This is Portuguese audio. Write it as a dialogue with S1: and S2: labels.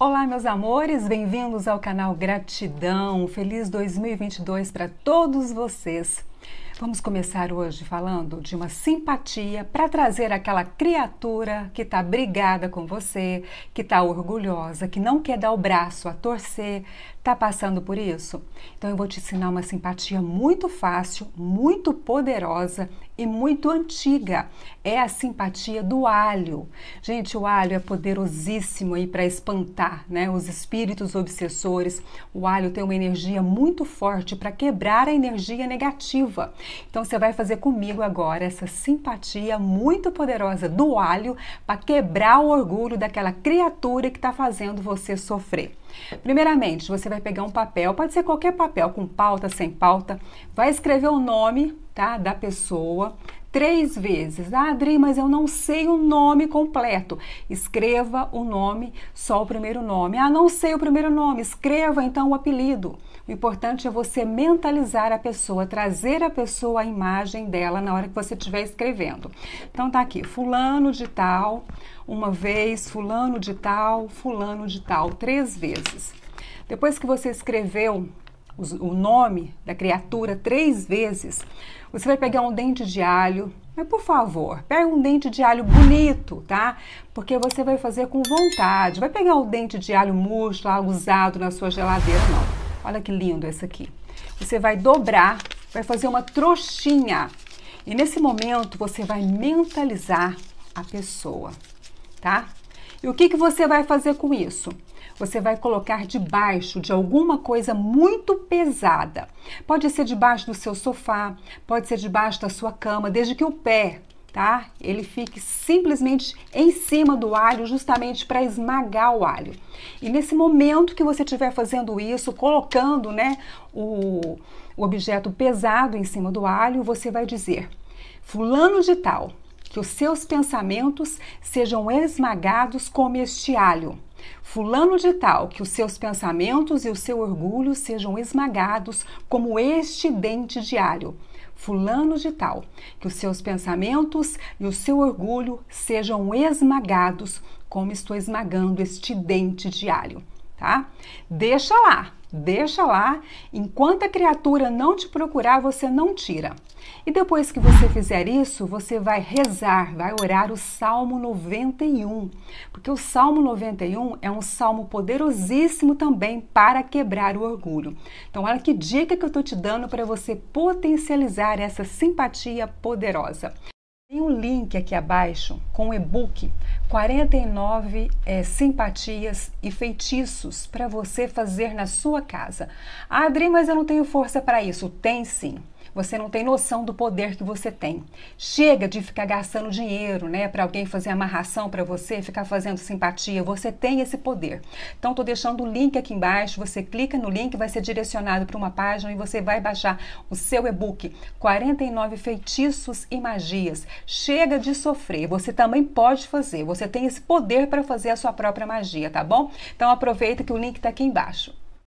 S1: Olá, meus amores, bem-vindos ao canal Gratidão. Feliz 2022 para todos vocês. Vamos começar hoje falando de uma simpatia para trazer aquela criatura que está brigada com você, que está orgulhosa, que não quer dar o braço a torcer, está passando por isso? Então eu vou te ensinar uma simpatia muito fácil, muito poderosa e muito antiga. É a simpatia do alho. Gente, o alho é poderosíssimo aí para espantar, né, os espíritos obsessores. O alho tem uma energia muito forte para quebrar a energia negativa. Então você vai fazer comigo agora essa simpatia muito poderosa do alho para quebrar o orgulho daquela criatura que está fazendo você sofrer. Primeiramente, você vai pegar um papel, pode ser qualquer papel, com pauta, sem pauta, vai escrever o nome tá, da pessoa, três vezes. Ah, Adri, mas eu não sei o nome completo. Escreva o nome, só o primeiro nome. Ah, não sei o primeiro nome. Escreva então o apelido. O importante é você mentalizar a pessoa, trazer a pessoa a imagem dela na hora que você estiver escrevendo. Então tá aqui, fulano de tal, uma vez, fulano de tal, fulano de tal, três vezes. Depois que você escreveu o nome da criatura três vezes, você vai pegar um dente de alho, mas por favor, pega um dente de alho bonito, tá? Porque você vai fazer com vontade. Vai pegar um dente de alho murcho, lá usado na sua geladeira, não. Olha que lindo esse aqui. Você vai dobrar, vai fazer uma trouxinha. E nesse momento você vai mentalizar a pessoa, tá? E o que, que você vai fazer com isso? você vai colocar debaixo de alguma coisa muito pesada. Pode ser debaixo do seu sofá, pode ser debaixo da sua cama, desde que o pé tá? Ele fique simplesmente em cima do alho, justamente para esmagar o alho. E nesse momento que você estiver fazendo isso, colocando, né, o, o objeto pesado em cima do alho, você vai dizer: Fulano de Tal, que os seus pensamentos sejam esmagados como este alho. Fulano de Tal, que os seus pensamentos e o seu orgulho sejam esmagados como este dente diário. Fulano de Tal, que os seus pensamentos e o seu orgulho sejam esmagados como estou esmagando este dente diário, tá? Deixa lá, Deixa lá, enquanto a criatura não te procurar, você não tira. E depois que você fizer isso, você vai rezar, vai orar o Salmo 91, porque o Salmo 91 é um salmo poderosíssimo também para quebrar o orgulho. Então, olha que dica que eu estou te dando para você potencializar essa simpatia poderosa. Tem um link aqui abaixo com o e-book 49 é, simpatias e feitiços para você fazer na sua casa. Ah, Adri, mas eu não tenho força para isso. Tem sim. Você não tem noção do poder que você tem. Chega de ficar gastando dinheiro, né, para alguém fazer amarração para você, ficar fazendo simpatia. Você tem esse poder. Então tô deixando o link aqui embaixo, você clica no link, vai ser direcionado para uma página e você vai baixar o seu e-book 49 feitiços e magias. Chega de sofrer, você também pode fazer. Você tem esse poder para fazer a sua própria magia, tá bom? Então aproveita que o link está aqui embaixo.